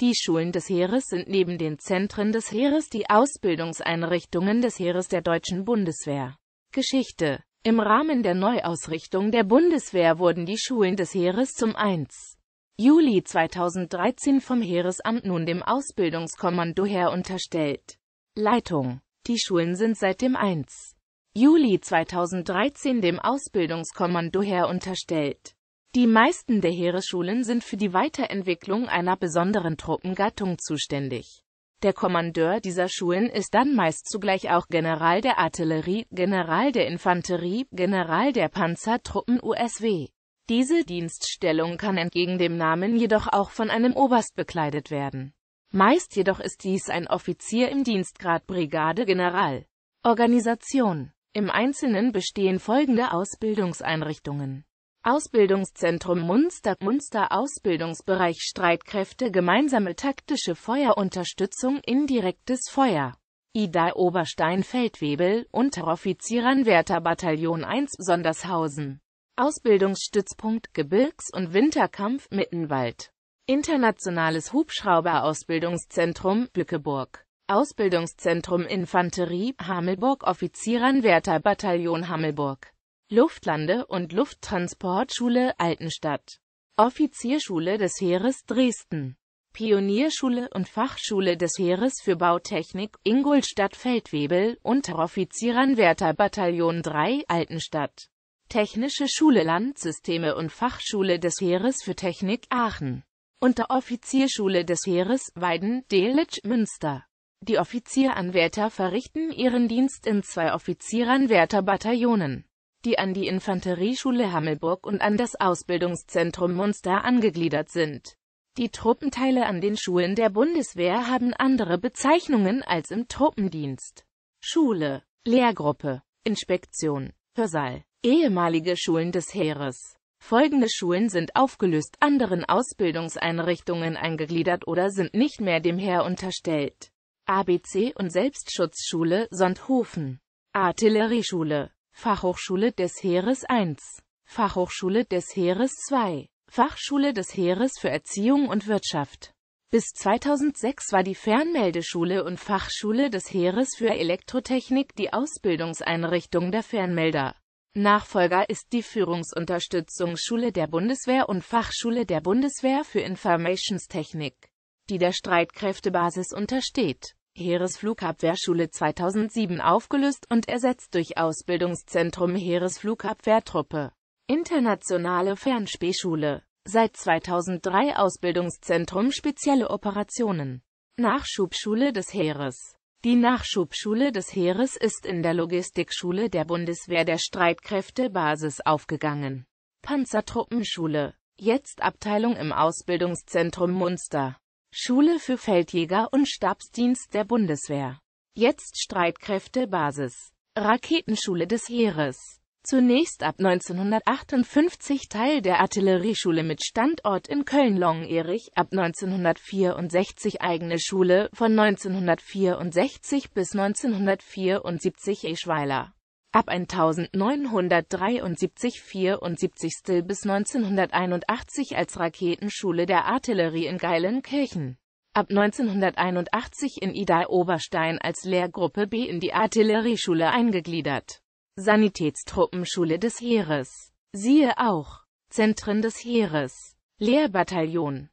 Die Schulen des Heeres sind neben den Zentren des Heeres die Ausbildungseinrichtungen des Heeres der deutschen Bundeswehr. Geschichte Im Rahmen der Neuausrichtung der Bundeswehr wurden die Schulen des Heeres zum 1. Juli 2013 vom Heeresamt nun dem Ausbildungskommando her unterstellt. Leitung Die Schulen sind seit dem 1. Juli 2013 dem Ausbildungskommando her unterstellt. Die meisten der Heeresschulen sind für die Weiterentwicklung einer besonderen Truppengattung zuständig. Der Kommandeur dieser Schulen ist dann meist zugleich auch General der Artillerie, General der Infanterie, General der Panzertruppen USW. Diese Dienststellung kann entgegen dem Namen jedoch auch von einem Oberst bekleidet werden. Meist jedoch ist dies ein Offizier im Dienstgrad Brigade General. Organisation Im Einzelnen bestehen folgende Ausbildungseinrichtungen. Ausbildungszentrum Munster Munster Ausbildungsbereich Streitkräfte Gemeinsame taktische Feuerunterstützung Indirektes Feuer Ida Oberstein Feldwebel, Bataillon 1 Sondershausen Ausbildungsstützpunkt Gebirgs- und Winterkampf Mittenwald Internationales Hubschrauberausbildungszentrum Bückeburg Ausbildungszentrum Infanterie Hamelburg Bataillon Hamelburg Luftlande- und Lufttransportschule Altenstadt, Offizierschule des Heeres Dresden, Pionierschule und Fachschule des Heeres für Bautechnik Ingolstadt-Feldwebel, Unteroffizieranwärterbataillon 3 Altenstadt, Technische Schule Landsysteme und Fachschule des Heeres für Technik Aachen, Unteroffizierschule des Heeres Weiden, Delitzsch, Münster. Die Offizieranwärter verrichten ihren Dienst in zwei Offizieranwärterbataillonen die an die Infanterieschule Hammelburg und an das Ausbildungszentrum Munster angegliedert sind. Die Truppenteile an den Schulen der Bundeswehr haben andere Bezeichnungen als im Truppendienst. Schule, Lehrgruppe, Inspektion, Hörsaal, ehemalige Schulen des Heeres. Folgende Schulen sind aufgelöst, anderen Ausbildungseinrichtungen eingegliedert oder sind nicht mehr dem Heer unterstellt. ABC und Selbstschutzschule Sonthofen. Artillerieschule Fachhochschule des Heeres 1, Fachhochschule des Heeres 2, Fachschule des Heeres für Erziehung und Wirtschaft. Bis 2006 war die Fernmeldeschule und Fachschule des Heeres für Elektrotechnik die Ausbildungseinrichtung der Fernmelder. Nachfolger ist die Führungsunterstützungsschule der Bundeswehr und Fachschule der Bundeswehr für Informationstechnik, die der Streitkräftebasis untersteht Heeresflugabwehrschule 2007 aufgelöst und ersetzt durch Ausbildungszentrum Heeresflugabwehrtruppe. Internationale Fernspähschule. Seit 2003 Ausbildungszentrum Spezielle Operationen. Nachschubschule des Heeres. Die Nachschubschule des Heeres ist in der Logistikschule der Bundeswehr der Streitkräftebasis aufgegangen. Panzertruppenschule. Jetzt Abteilung im Ausbildungszentrum Munster. Schule für Feldjäger und Stabsdienst der Bundeswehr. Jetzt Streitkräftebasis. Raketenschule des Heeres. Zunächst ab 1958 Teil der Artillerieschule mit Standort in Köln-Longerich, ab 1964 eigene Schule, von 1964 bis 1974 Eschweiler. Ab 1973 74. bis 1981 als Raketenschule der Artillerie in Geilenkirchen. Ab 1981 in Idar-Oberstein als Lehrgruppe B in die Artillerieschule eingegliedert. Sanitätstruppenschule des Heeres. Siehe auch Zentren des Heeres. Lehrbataillon